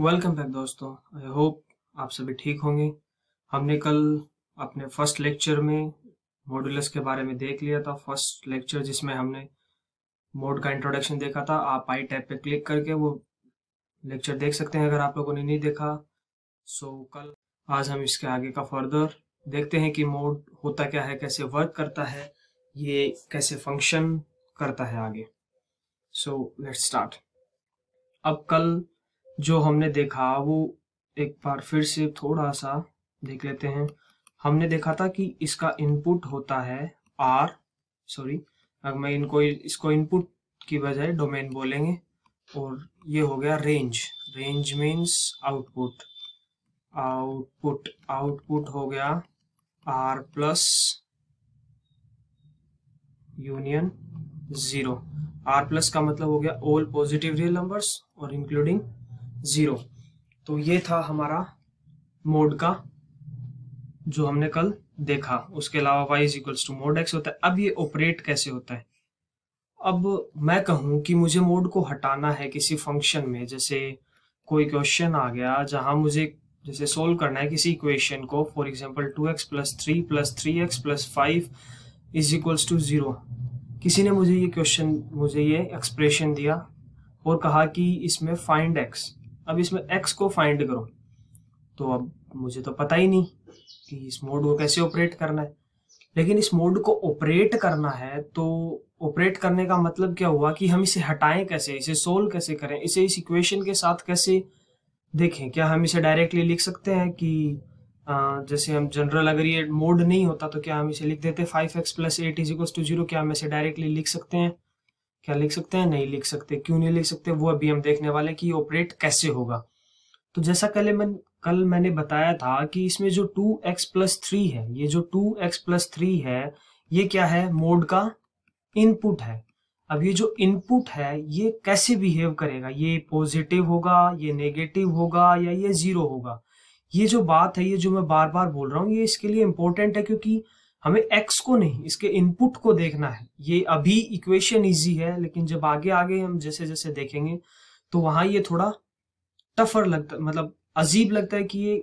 welcome back दोस्तों I hope आप सभी ठीक होंगे हमने कल अपने फर्स्ट लेक्चर में मॉड्यूलस के बारे में देख लिया था फर्स्ट लेक्चर जिसमें हमने मोड का इंट्रोडक्शन देखा था आप आई टैब पे क्लिक करके वो लेक्चर देख सकते हैं अगर आप लोगों ने नहीं देखा सो so, कल आज हम इसके आगे का फर्दर देखते हैं कि मोड होता क्या है कैसे वर्क करता है ये कैसे फंक्शन करता है आगे सो लेट्स स्टार्ट अब कल जो हमने देखा वो एक बार फिर से थोड़ा सा देख लेते हैं हमने देखा था कि इसका इनपुट होता है आर सॉरी अगर मैं इनको इसको इनपुट की बजाय डोमेन बोलेंगे और ये हो गया range range means output output output हो गया R plus union zero R plus का मतलब हो गया ऑल पॉजिटिव रियल नंबर्स और इंक्लूडिंग ज़ीरो तो ये था हमारा मोड का जो हमने कल देखा उसके अलावा Y is equals to mod X होता है अब ये ऑपरेट कैसे होता है अब मैं कहूँ कि मुझे मोड को हटाना है किसी फंक्शन में जैसे कोई क्वेश्चन आ गया जहाँ मुझे जैसे सोल्व करना है किसी इक्वेशन को for example two X plus three plus three X plus five is equals to zero किसी ने मुझे ये क्वेश्चन मुझे ये एक्सप्रेशन दिया और कहा कि इसमें फाइंड एक्स अब इसमें एक्स को फाइंड करो तो अब मुझे तो पता ही नहीं कि इस मोड को कैसे ऑपरेट करना है लेकिन इस मोड को ऑपरेट करना है तो ऑपरेट करने का मतलब क्या हुआ कि हम इसे हटाएं कैसे इसे सोल्व कैसे करें इसे इस इक्वेशन के साथ कैसे देखें क्या हम इसे डायरेक्टली लिख सकते हैं कि आ, जैसे हम जनरल अगर ये मोड नहीं होता तो क्या हम इसे लिख देते five X plus eight is equal to zero क्या हम इसे डायरेक्टली लिख सकते हैं क्या लिख सकते हैं नहीं लिख सकते क्यों नहीं लिख सकते वो अभी हम देखने वाले कि ऑपरेट कैसे होगा तो जैसा कल मैं कल मैंने बताया था कि इसमें जो टू एक्स प्लस थ्री है ये जो टू एक्स प्लस थ्री है ये क्या है मोड का इनपुट है अब ये जो इनपुट है ये कैसे बिहेव करेगा ये पॉजिटिव होगा ये नेगेटिव होगा या ये जीरो होगा ये जो बात है ये जो मैं बार बार बोल रहा हूँ ये इसके लिए इम्पोर्टेंट है क्योंकि हमें एक्स को नहीं इसके इनपुट को देखना है ये अभी इक्वेशन इजी है लेकिन जब आगे आगे हम जैसे जैसे देखेंगे तो वहां ये थोड़ा टफर लगता मतलब अजीब लगता है कि ये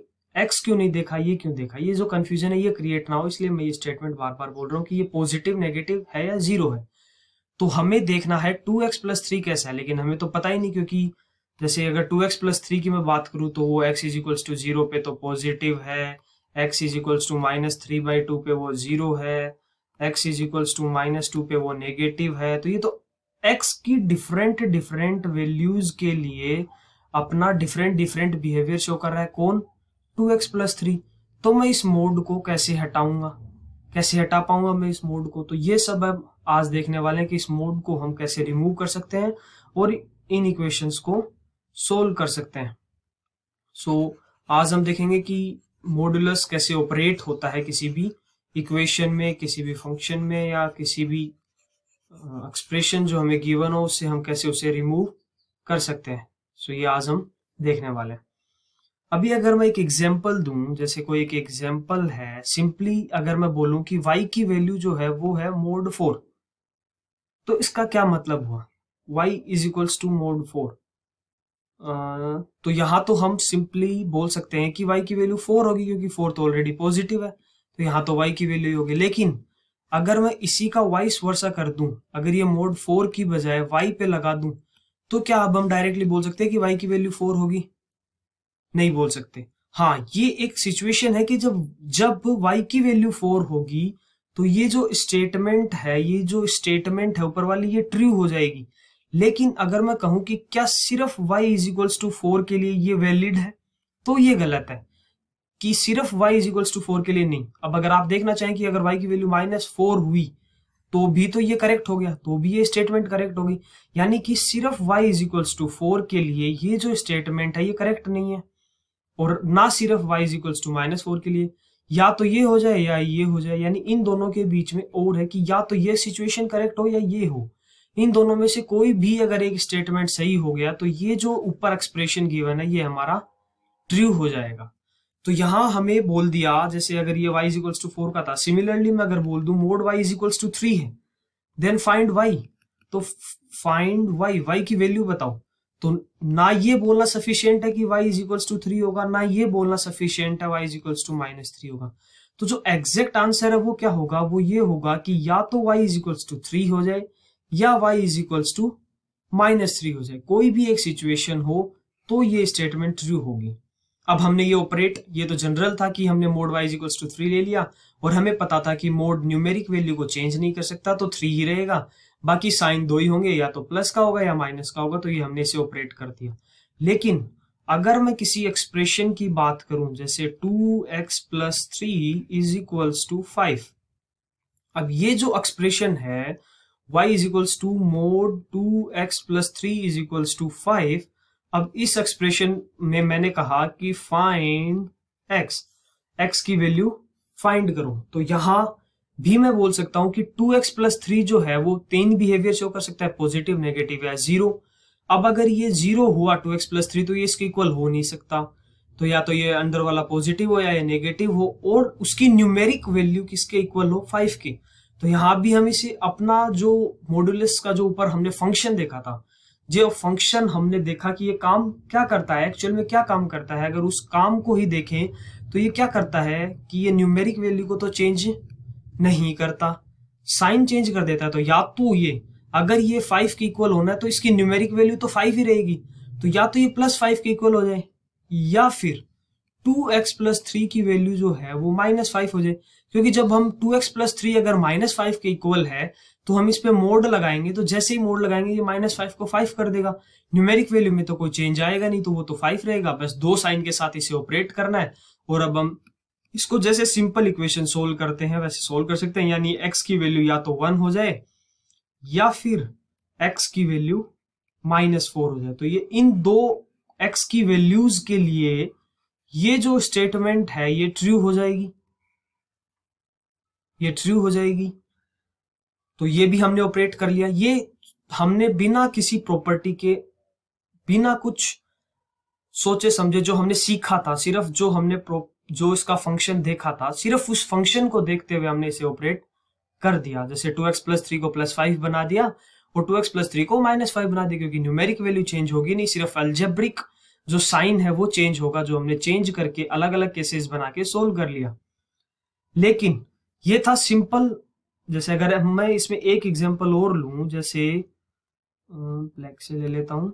एक्स क्यों नहीं देखा ये क्यों देखा ये जो कंफ्यूजन है ये क्रिएट ना हो इसलिए मैं ये स्टेटमेंट बार बार बोल रहा हूँ कि ये पॉजिटिव नेगेटिव है या जीरो है तो हमें देखना है टू एक्स प्लस थ्री कैसा है लेकिन हमें तो पता ही नहीं क्योंकि जैसे अगर टू एक्स प्लस थ्री की मैं बात करूँ तो वो X is equals to zero पे तो पॉजिटिव है X is equals to minus three by two पे वो जीरो है X is equals to minus two पे वो नेगेटिव है तो ये तो एक्स की डिफरेंट डिफरेंट वैल्यूज के लिए अपना डिफरेंट डिफरेंट बिहेवियर शो कर रहा है कौन टू एक्स प्लस थ्री तो मैं इस मोड को कैसे हटाऊंगा कैसे हटा पाऊंगा मैं इस मोड को तो ये सब अब आज देखने वाले हैं कि इस मोड को हम कैसे रिमूव कर सकते हैं और इन इक्वेशंस को सोल्व कर सकते हैं सो so, आज हम देखेंगे कि मॉडुलस कैसे ऑपरेट होता है किसी भी इक्वेशन में किसी भी फंक्शन में या किसी भी एक्सप्रेशन जो हमें गिवन हो उससे हम कैसे उसे रिमूव कर सकते हैं सो ये आज हम देखने वाले हैं अभी अगर मैं एक एग्जाम्पल दूं जैसे कोई एक एग्जाम्पल है सिंपली अगर मैं बोलूं कि y की वैल्यू जो है वो है मोड फोर तो इसका क्या मतलब हुआ y is equals to mod four तो यहाँ तो हम सिंपली बोल सकते हैं कि वाई की वैल्यू फोर होगी क्योंकि फोर तो ऑलरेडी पॉजिटिव है तो यहाँ तो वाई की वैल्यू होगी लेकिन अगर मैं इसी का वाइस वर्षा कर दूं अगर ये मोड फोर की बजाय वाई पे लगा दूं तो क्या अब हम डायरेक्टली बोल सकते हैं कि वाई की वैल्यू फोर होगी नहीं बोल सकते हाँ ये एक सिचुएशन है कि जब जब वाई की वैल्यू फोर होगी तो ये जो स्टेटमेंट है ये जो स्टेटमेंट है ऊपर वाली ये ट्रू हो जाएगी लेकिन अगर मैं कहूं कि क्या सिर्फ y is equals to four के लिए ये वैलिड है तो ये गलत है कि सिर्फ y is equals to four के लिए नहीं अब अगर आप देखना चाहें कि अगर y की वैल्यू माइनस फोर हुई तो भी तो ये करेक्ट हो गया तो भी ये स्टेटमेंट करेक्ट हो गई यानी कि सिर्फ y is equals to four के लिए ये जो स्टेटमेंट है ये करेक्ट नहीं है और ना सिर्फ y is equals to minus four के लिए या तो ये हो जाए या ये हो जाए यानी इन दोनों के बीच में और है कि या तो ये सिचुएशन करेक्ट हो या ये हो इन दोनों में से कोई भी अगर एक स्टेटमेंट सही हो गया तो ये जो ऊपर एक्सप्रेशन गिवन है ये हमारा ट्रू हो जाएगा तो यहां हमें बोल दिया जैसे अगर ये y इक्वल्स टू फोर का था सिमिलरली मैं अगर बोल दू mod y equals to three है देन फाइंड y तो फाइंड y y की वैल्यू बताओ तो ना ये बोलना सफिशियंट है कि y इक्वल्स टू थ्री होगा ना ये बोलना सफिशियंट है y equals to minus three होगा तो जो एग्जैक्ट आंसर है वो क्या होगा वो ये होगा कि या तो y इक्वल्स टू थ्री हो जाए या Y is equals to minus three हो जाए कोई भी एक सिचुएशन हो तो ये स्टेटमेंट ट्रू होगी अब हमने ये ऑपरेट ये तो जनरल था कि हमने mod Y equals to three ले लिया और हमें पता था कि मोड न्यूमेरिक वैल्यू को चेंज नहीं कर सकता तो थ्री ही रहेगा बाकी साइन दो ही होंगे या तो प्लस का होगा या माइनस का होगा तो ये हमने इसे ऑपरेट कर दिया लेकिन अगर मैं किसी एक्सप्रेशन की बात करूं जैसे two X plus three is equals to five अब ये जो एक्सप्रेशन है y is equals to mod two X plus three is equals to five अब इस एक्सप्रेशन में मैंने कहा कि फाइंड x x की वैल्यू फाइंड करो तो यहां भी मैं बोल सकता हूं कि 2x एक्स प्लस थ्री जो है वो तीन बिहेवियर शो कर सकता है पॉजिटिव नेगेटिव या जीरो अब अगर ये जीरो हुआ 2x एक्स प्लस थ्री तो ये इसके इक्वल हो नहीं सकता तो या तो ये अंदर वाला पॉजिटिव हो या ये नेगेटिव हो और उसकी न्यूमेरिक वैल्यू किसके इक्वल हो फाइव के तो यहां भी हम इसे अपना जो मॉड्यूलस का जो ऊपर हमने फंक्शन देखा था जो फंक्शन हमने देखा कि ये काम क्या करता है एक्चुअल में क्या काम करता है अगर उस काम को ही देखें तो ये क्या करता है कि ये न्यूमेरिक वैल्यू को तो चेंज नहीं करता साइन चेंज कर देता है तो या तो ये अगर ये फाइव के इक्वल होना है तो इसकी न्यूमेरिक वैल्यू तो फाइव ही रहेगी तो या तो ये प्लस फाइव के इक्वल हो जाए या फिर टू एक्स प्लस थ्री की वैल्यू जो है वो माइनस फाइव हो जाए क्योंकि जब हम टू एक्स प्लस थ्री अगर माइनस फाइव के इक्वल है तो हम इस पे मोड लगाएंगे तो जैसे ही मोड लगाएंगे ये माइनस फाइव को फाइव कर देगा न्यूमेरिक वैल्यू में तो कोई चेंज आएगा नहीं तो वो तो फाइव रहेगा बस दो साइन के साथ इसे ऑपरेट करना है और अब हम इसको जैसे सिंपल इक्वेशन सोल्व करते हैं वैसे सोल्व कर सकते हैं यानी एक्स की वैल्यू या तो वन हो जाए या फिर एक्स की वैल्यू माइनस फोर हो जाए तो ये इन दो एक्स की वैल्यूज के लिए ये जो स्टेटमेंट है ये ट्रू हो जाएगी ये ट्रू हो जाएगी तो ये भी हमने ऑपरेट कर लिया ये हमने बिना किसी प्रॉपर्टी के बिना कुछ सोचे समझे जो हमने सीखा था सिर्फ जो हमने जो इसका फंक्शन देखा था सिर्फ उस फंक्शन को देखते हुए हमने इसे ऑपरेट कर दिया जैसे टू एक्स प्लस थ्री को प्लस फाइव बना दिया और टू एक्स प्लस थ्री को माइनस फाइव बना दिया क्योंकि न्यूमेरिक वैल्यू चेंज होगी नहीं सिर्फ अल्जेब्रिक जो साइन है वो चेंज होगा जो हमने चेंज करके अलग अलग केसेस बना के सोल्व कर लिया लेकिन ये था सिंपल जैसे अगर मैं इसमें एक एग्जांपल और लू जैसे ब्लैक से ले लेता हूं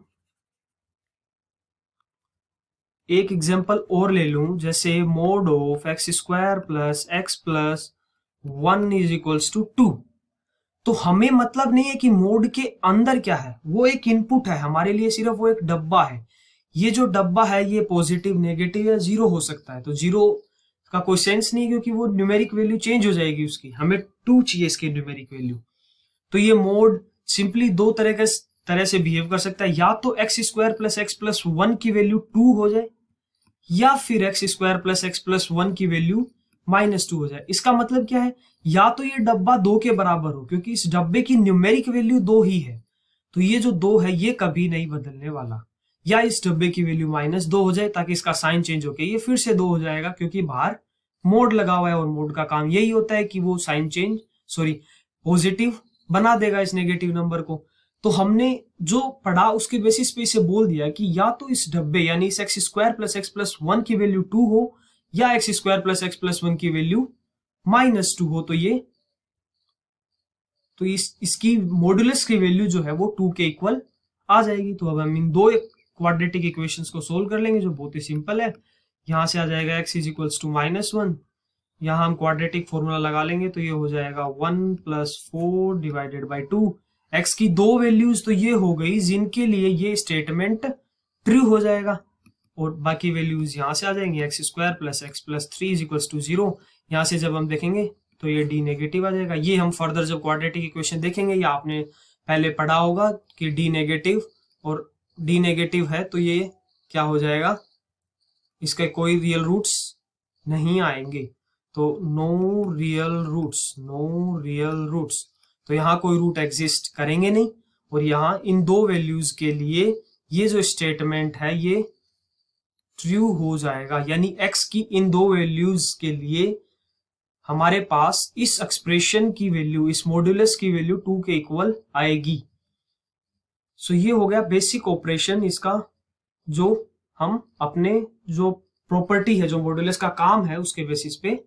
एक एग्जांपल और ले लू जैसे mod of X square plus X plus one is equals to two तो हमें मतलब नहीं है कि मोड के अंदर क्या है वो एक इनपुट है हमारे लिए सिर्फ वो एक डब्बा है ये जो डब्बा है ये पॉजिटिव नेगेटिव या जीरो हो सकता है तो जीरो का कोई सेंस नहीं क्योंकि वो न्यूमेरिक वैल्यू चेंज हो जाएगी उसकी हमें टू चाहिए इसके न्यूमेरिक वैल्यू तो ये मोड सिंपली दो तरह के तरह से बिहेव कर सकता है या तो X square plus X plus one की वैल्यू टू हो जाए या फिर X square plus X plus one की वैल्यू माइनस टू हो जाए इसका मतलब क्या है या तो ये डब्बा दो के बराबर हो क्योंकि इस डब्बे की न्यूमेरिक वैल्यू दो ही है तो ये जो दो है ये कभी नहीं बदलने वाला या इस डब्बे की वैल्यू माइनस दो हो जाए ताकि इसका साइन चेंज होके ये फिर से दो हो जाएगा क्योंकि बाहर मोड लगा हुआ है और मोड का काम यही होता है कि वो साइन चेंज सॉरी पॉजिटिव बना देगा इस नेगेटिव नंबर को तो हमने जो पढ़ा उसके बेसिस पे इसे बोल दिया कि या तो इस डब्बे यानी इस X square plus X plus one की वैल्यू टू हो या X square plus X plus one की वैल्यू माइनस टू हो तो ये तो इस इसकी मॉडुलस की वैल्यू जो है वो टू के इक्वल आ जाएगी तो अब हम इन दो क्वाड्रेटिक इक्वेशंस को सोल्व कर लेंगे जो बहुत ही सिंपल है यहाँ से आ जाएगा X is equals to minus one यहाँ हम क्वाड्रेटिक फॉर्मूला लगा लेंगे तो ये हो जाएगा one plus four divided by two X की दो वैल्यूज तो ये हो गई जिनके लिए ये स्टेटमेंट ट्रू हो जाएगा और बाकी वैल्यूज यहाँ से आ जाएंगे X square plus X plus three is equals to zero यहाँ से जब हम देखेंगे तो ये डी नेगेटिव आ जाएगा ये हम फर्दर जब क्वाड्रेटिक इक्वेशन देखेंगे ये आपने पहले पढ़ा होगा कि डी नेगेटिव और डी नेगेटिव है तो ये क्या हो जाएगा इसके कोई रियल रूट्स नहीं आएंगे तो no real roots no real roots तो यहाँ कोई रूट एग्जिस्ट करेंगे नहीं और यहाँ इन दो वैल्यूज के लिए ये जो स्टेटमेंट है ये ट्रू हो जाएगा यानी एक्स की इन दो वैल्यूज के लिए हमारे पास इस एक्सप्रेशन की वैल्यू इस मॉड्यूलस की वैल्यू टू के इक्वल आएगी सो ये हो गया बेसिक ऑपरेशन इसका जो हम अपने जो प्रॉपर्टी है जो मॉड्यूलस का काम है उसके बेसिस पे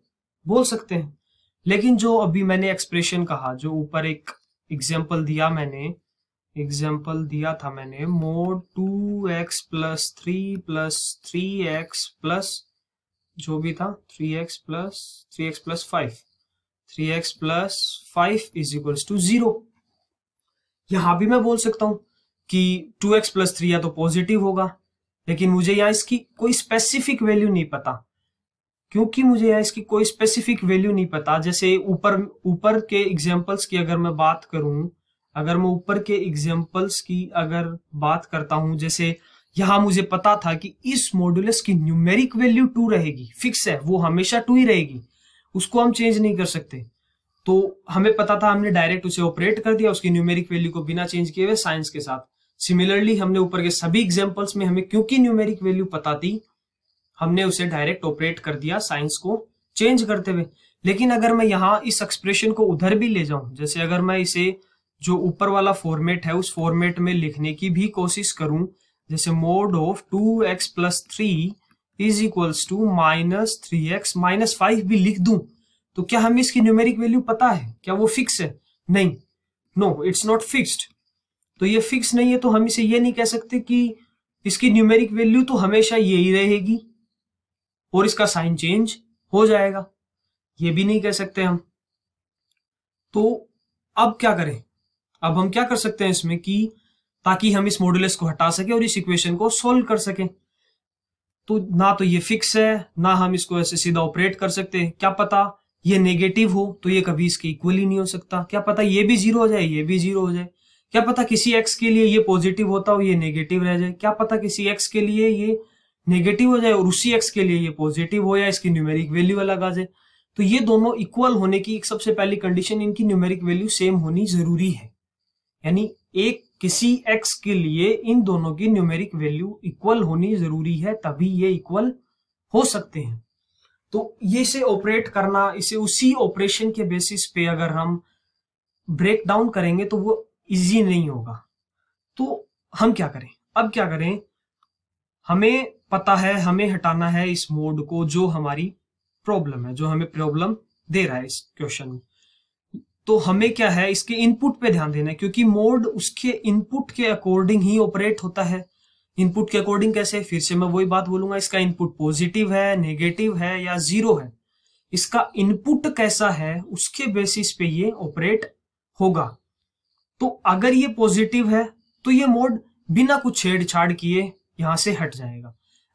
बोल सकते हैं लेकिन जो अभी मैंने एक्सप्रेशन कहा जो ऊपर एक एग्जाम्पल दिया मैंने एग्जाम्पल दिया था मैंने mod two X plus three plus three X plus जो भी था three X plus three X plus five three X plus five is equals to zero यहां भी मैं बोल सकता हूं कि 2x एक्स प्लस थ्री या तो पॉजिटिव होगा लेकिन मुझे यहाँ इसकी कोई स्पेसिफिक वैल्यू नहीं पता क्योंकि मुझे यहाँ इसकी कोई स्पेसिफिक वैल्यू नहीं पता जैसे ऊपर ऊपर के एग्जाम्पल्स की अगर मैं बात करूं अगर मैं ऊपर के एग्जाम्पल्स की अगर बात करता हूं जैसे यहां मुझे पता था कि इस मॉड्यूलस की न्यूमेरिक वैल्यू टू रहेगी फिक्स है वो हमेशा टू ही रहेगी उसको हम चेंज नहीं कर सकते तो हमें पता था हमने डायरेक्ट उसे ऑपरेट कर दिया उसकी न्यूमेरिक वैल्यू को बिना चेंज किए हुए साइंस के साथ सिमिलरली हमने ऊपर के सभी एग्जाम्पल्स में हमें क्योंकि न्यूमेरिक वैल्यू पता थी हमने उसे डायरेक्ट ऑपरेट कर दिया साइंस को चेंज करते हुए लेकिन अगर मैं यहाँ इस एक्सप्रेशन को उधर भी ले जाऊं जैसे अगर मैं इसे जो ऊपर वाला फॉर्मेट है उस फॉर्मेट में लिखने की भी कोशिश करूं जैसे mod of two X plus three is equals to minus three X minus five भी लिख दूं तो क्या हमें इसकी न्यूमेरिक वैल्यू पता है क्या वो फिक्स है नहीं नो इट्स नॉट फिक्स्ड तो ये फिक्स नहीं है तो हम इसे ये नहीं कह सकते कि इसकी न्यूमेरिक वैल्यू तो हमेशा यही रहेगी और इसका साइन चेंज हो जाएगा ये भी नहीं कह सकते हम तो अब क्या करें अब हम क्या कर सकते हैं इसमें कि ताकि हम इस मॉडुलस को हटा सके और इस इक्वेशन को सोल्व कर सकें तो ना तो ये फिक्स है ना हम इसको ऐसे सीधा ऑपरेट कर सकते हैं क्या पता ये नेगेटिव हो तो ये कभी इसके इक्वल ही नहीं हो सकता क्या पता ये भी जीरो हो जाए ये भी जीरो हो जाए क्या पता किसी एक्स के लिए ये पॉजिटिव होता हो ये नेगेटिव रह जाए क्या पता किसी एक्स के लिए ये नेगेटिव हो जाए और उसी एक्स के लिए ये पॉजिटिव हो या इसकी न्यूमेरिक वैल्यू अलग आ जाए तो ये दोनों इक्वल होने की एक सबसे पहली कंडीशन इनकी न्यूमेरिक वैल्यू सेम होनी जरूरी है यानी एक किसी एक्स के लिए इन दोनों की न्यूमेरिक वैल्यू इक्वल होनी जरूरी है तभी ये इक्वल हो सकते हैं तो ये से ऑपरेट करना इसे उसी ऑपरेशन के बेसिस पे अगर हम ब्रेक डाउन करेंगे तो वो इजी नहीं होगा तो हम क्या करें अब क्या करें हमें पता है हमें हटाना है इस मोड को जो हमारी प्रॉब्लम है जो हमें प्रॉब्लम दे रहा है इस क्वेश्चन में तो हमें क्या है इसके इनपुट पे ध्यान देना है क्योंकि मोड उसके इनपुट के अकॉर्डिंग ही ऑपरेट होता है इनपुट के अकॉर्डिंग कैसे फिर से मैं वही बात बोलूंगा इसका इनपुट पॉजिटिव है नेगेटिव है या जीरो है इसका इनपुट कैसा है उसके बेसिस पे ये ऑपरेट होगा तो अगर ये पॉजिटिव है तो ये मोड बिना कुछ छेड़छाड़ किए यहां से हट जाएगा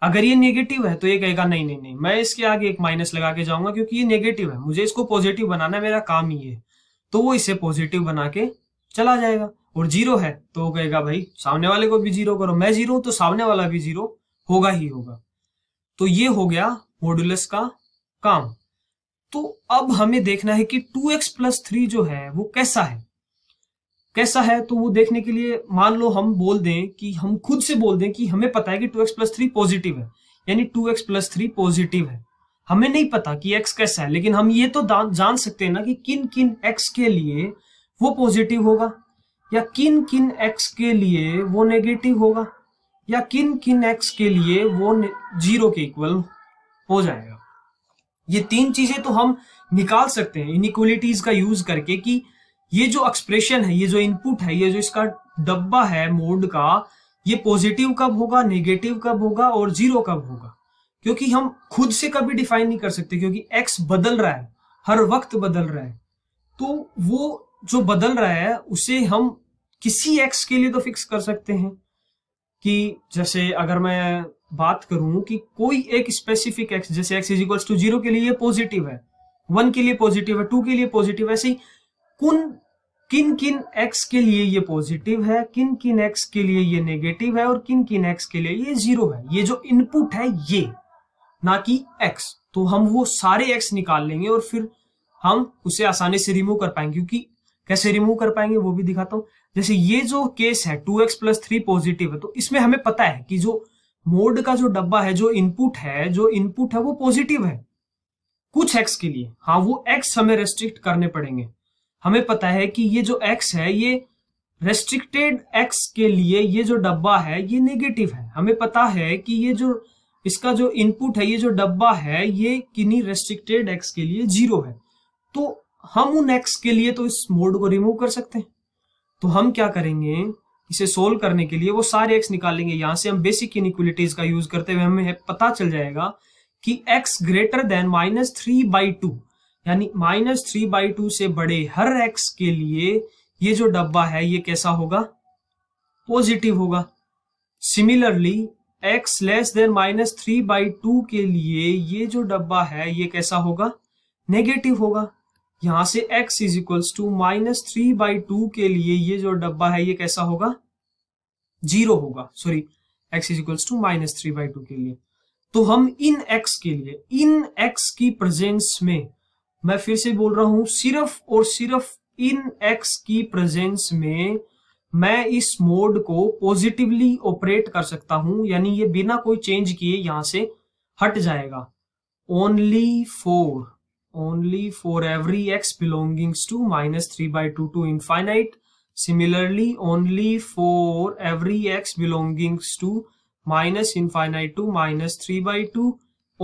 अगर ये नेगेटिव है तो ये कहेगा नहीं नहीं नहीं मैं इसके आगे एक माइनस लगा के जाऊंगा क्योंकि ये नेगेटिव है मुझे इसको पॉजिटिव बनाना मेरा काम ही है तो वो इसे पॉजिटिव बना के चला जाएगा और जीरो है तो वो कहेगा भाई सामने वाले को भी जीरो करो मैं जीरो तो सामने वाला भी जीरो होगा ही होगा तो ये हो गया मोडुलस का काम तो अब हमें देखना है कि टू एक्स प्लस थ्री जो है वो कैसा है कैसा है तो वो देखने के लिए मान लो हम बोल दें कि हम खुद से बोल दें कि हमें पता है कि two X plus three positive है यानी two X plus three positive है हमें नहीं पता कि एक्स कैसा है लेकिन हम ये तो जान सकते हैं ना कि किन किन एक्स के लिए वो पॉजिटिव होगा या किन किन एक्स के लिए वो नेगेटिव होगा या किन किन एक्स के लिए वो जीरो के इक्वल हो जाएगा ये तीन चीजें तो हम निकाल सकते हैं इनिक्वलिटीज का यूज करके कि ये जो एक्सप्रेशन है ये जो इनपुट है ये जो इसका डब्बा है मोड का ये पॉजिटिव कब होगा नेगेटिव कब होगा और जीरो कब होगा क्योंकि हम खुद से कभी डिफाइन नहीं कर सकते क्योंकि एक्स बदल रहा है हर वक्त बदल रहा है तो वो जो बदल रहा है उसे हम किसी एक्स के लिए तो फिक्स कर सकते हैं कि जैसे अगर मैं बात करूं कि कोई एक स्पेसिफिक एक्स जैसे X is equals to zero के लिए पॉजिटिव है वन के लिए पॉजिटिव है टू के लिए पॉजिटिव है ऐसे ही कुन किन किन एक्स के लिए ये पॉजिटिव है किन किन एक्स के लिए ये नेगेटिव है और किन किन एक्स के लिए ये जीरो है ये जो इनपुट है ये ना कि एक्स तो हम वो सारे एक्स निकाल लेंगे और फिर हम उसे आसानी से रिमूव कर पाएंगे क्योंकि कैसे रिमूव कर पाएंगे वो भी दिखाता हूं जैसे ये जो केस है two X plus three positive है तो इसमें हमें पता है कि जो मोड का जो डब्बा है जो इनपुट है जो इनपुट है वो पॉजिटिव है कुछ एक्स के लिए हाँ वो एक्स हमें रेस्ट्रिक्ट करने पड़ेंगे हमें पता है कि ये जो एक्स है ये रेस्ट्रिक्टेड एक्स के लिए ये जो डब्बा है ये नेगेटिव है हमें पता है कि ये जो इसका जो इनपुट है ये जो डब्बा है ये किन्हीं रेस्ट्रिक्टेड एक्स के लिए जीरो है तो हम उन एक्स के लिए तो इस मोड को रिमूव कर सकते हैं तो हम क्या करेंगे इसे सोल्व करने के लिए वो सारे एक्स निकालेंगे यहां से हम बेसिक इनिक्वलिटीज का यूज करते हुए हमें पता चल जाएगा कि X greater than minus three by two यानी माइनस थ्री बाई टू से बड़े हर एक्स के लिए ये जो डब्बा है ये कैसा होगा पॉजिटिव होगा similarly X less than minus three by two के लिए ये जो डब्बा है ये कैसा होगा नेगेटिव होगा यहां से x is equals to minus three by two के लिए ये जो डब्बा है ये कैसा होगा जीरो होगा sorry x is equals to minus three by two के लिए तो हम इन x के लिए इन x की प्रेजेंस में मैं फिर से बोल रहा हूं सिर्फ और सिर्फ इन एक्स की प्रेजेंस में मैं इस मोड को पॉजिटिवली ऑपरेट कर सकता हूं यानी ये बिना कोई चेंज किए यहां से हट जाएगा only for only for every X belongings to minus three by two to infinite similarly only for every X belongings to minus infinite to minus three by two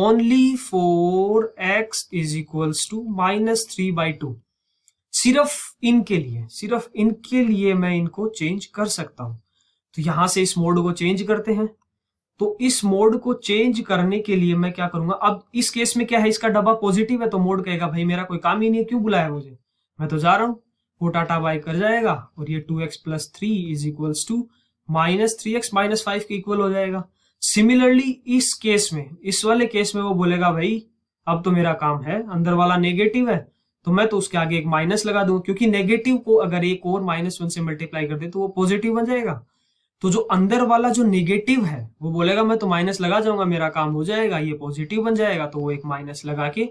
only for X is equals to minus three by two सिर्फ इनके लिए सिर्फ इनके लिए मैं इनको change कर सकता हूं तो यहां से इस मोड को चेंज करते हैं तो इस मोड को चेंज करने के लिए मैं क्या करूंगा अब इस केस में क्या है इसका डब्बा पॉजिटिव है तो मोड कहेगा भाई मेरा कोई काम ही नहीं है क्यों बुलाया मुझे मैं तो जा रहा हूं वो टाटा बाय कर जाएगा और ये two X plus three is equals to minus three X minus five के इक्वल हो जाएगा सिमिलरली इस केस में इस वाले केस में वो बोलेगा भाई अब तो मेरा काम है अंदर वाला नेगेटिव है तो मैं तो उसके आगे एक माइनस लगा दूं क्योंकि नेगेटिव को अगर एक और माइनस वन से मल्टीप्लाई कर दे तो वो पॉजिटिव बन जाएगा तो जो अंदर वाला जो नेगेटिव है वो बोलेगा मैं तो माइनस लगा जाऊंगा मेरा काम हो जाएगा ये पॉजिटिव बन जाएगा तो वो एक माइनस लगा के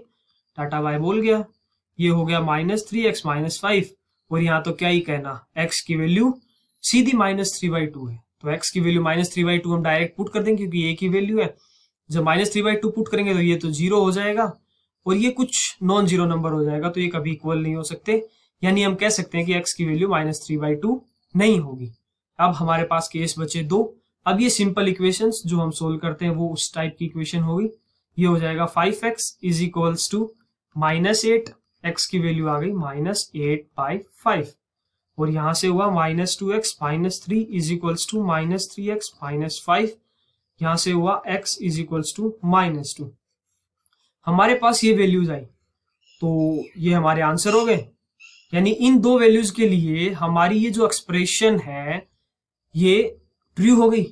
टाटा बाय बोल गया ये हो गया minus three X minus five और यहाँ तो क्या ही कहना एक्स की वैल्यू सीधी माइनस थ्री बाई टू है तो x की value minus three by two हम डायरेक्ट पुट कर देंगे क्योंकि ए की वैल्यू है जब minus three by two put करेंगे तो ये तो जीरो हो जाएगा और ये कुछ नॉन जीरो नंबर हो जाएगा तो ये कभी इक्वल नहीं हो सकते यानी हम कह सकते हैं कि x की value minus three by two नहीं होगी अब हमारे पास केस बचे दो अब ये सिंपल इक्वेशन जो हम सोल्व करते हैं वो उस टाइप की इक्वेशन होगी ये हो जाएगा five X is equals to minus eight X की वैल्यू आ गई माइनस एट बाई फाइव और यहां से हुआ minus two X minus three is equals to minus three X minus five यहां से हुआ X is equals to minus two हमारे पास ये वैल्यूज आई तो ये हमारे आंसर हो गए यानी इन दो वैल्यूज के लिए हमारी ये जो एक्सप्रेशन है ये ट्रू हो गई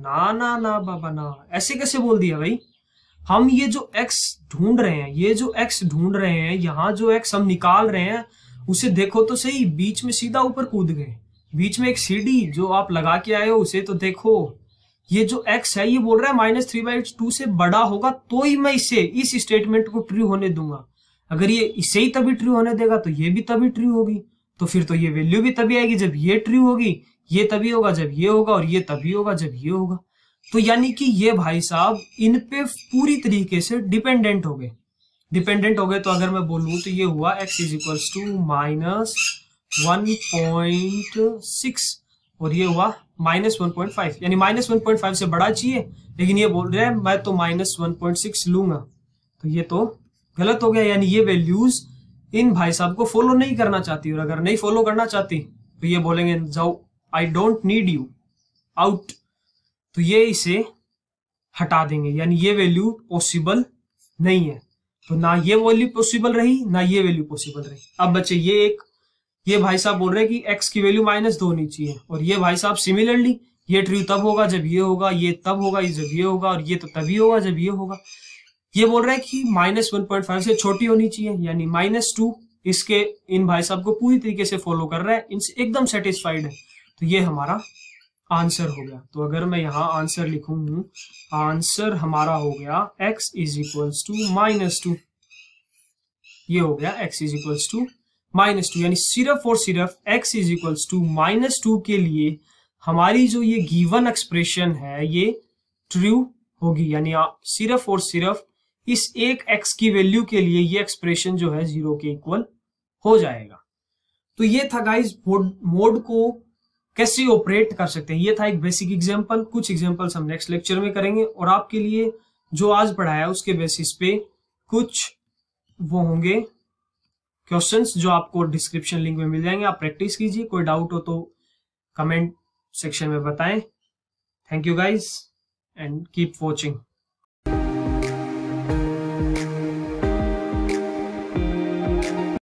ना ना ना बाबा ना ऐसे कैसे बोल दिया भाई हम ये जो x ढूंढ रहे हैं ये जो x ढूंढ रहे हैं यहाँ जो x हम निकाल रहे हैं उसे देखो तो सही बीच में सीधा ऊपर कूद गए बीच में एक सीढ़ी जो आप लगा के आए हो उसे तो देखो ये जो एक्स है ये बोल रहा है माइनस थ्री बाई टू से बड़ा होगा तो ही मैं इसे इस स्टेटमेंट को ट्रू होने दूंगा अगर ये इसे ही तभी ट्रू होने देगा तो ये भी तभी ट्रू होगी तो फिर तो ये वैल्यू भी तभी आएगी जब ये ट्रू होगी ये तभी होगा जब ये होगा और ये तभी होगा जब ये होगा तो यानी कि ये भाई साहब इन पे पूरी तरीके से डिपेंडेंट हो गए डिपेंडेंट हो गए तो अगर मैं बोलूँ तो ये हुआ X is equals to minus one point six और ये हुआ माइनस वन पॉइंट फाइव यानी माइनस वन पॉइंट फाइव से बड़ा चाहिए लेकिन ये बोल रहे हैं मैं तो माइनस वन पॉइंट सिक्स लूंगा तो ये तो गलत हो गया यानी ये वैल्यूज इन भाई साहब को फॉलो नहीं करना चाहती और अगर नहीं फॉलो करना चाहती तो ये बोलेंगे जाओ I don't need you out तो ये इसे हटा देंगे यानी ये वैल्यू पॉसिबल नहीं है तो ना ये वैल्यू पॉसिबल रही ना ये वैल्यू पॉसिबल रही अब बच्चे ये एक ये भाई साहब बोल रहे हैं कि x की वैल्यू माइनस दो होनी चाहिए और ये भाई साहब सिमिलरली ये ट्रू तब होगा जब ये होगा ये तब होगा ये जब ये होगा और ये तो तभी होगा जब ये होगा ये बोल रहे हैं कि माइनस वन पॉइंट फाइव से छोटी होनी चाहिए यानी माइनस टू इसके इन भाई साहब को पूरी तरीके से फॉलो कर रहा है इनसे एकदम सेटिस्फाइड है तो ये हमारा आंसर हो गया तो अगर मैं यहाँ आंसर लिखूं आंसर हमारा हो गया x is equals to minus two ये हो गया x is equals to minus two यानी सिर्फ और सिर्फ x is equals to minus two के लिए हमारी जो ये गिवन एक्सप्रेशन है ये ट्रू होगी यानी सिर्फ और सिर्फ इस एक x की वैल्यू के लिए ये एक्सप्रेशन जो है जीरो के इक्वल हो जाएगा तो ये था गाइज मोड को कैसे ऑपरेट कर सकते हैं ये था एक बेसिक एग्जाम्पल कुछ एग्जाम्पल्स हम नेक्स्ट लेक्चर में करेंगे और आपके लिए जो आज पढ़ाया उसके बेसिस पे कुछ वो होंगे क्वेश्चंस जो आपको डिस्क्रिप्शन लिंक में मिल जाएंगे आप प्रैक्टिस कीजिए कोई डाउट हो तो कमेंट सेक्शन में बताएं thank you guys and keep watching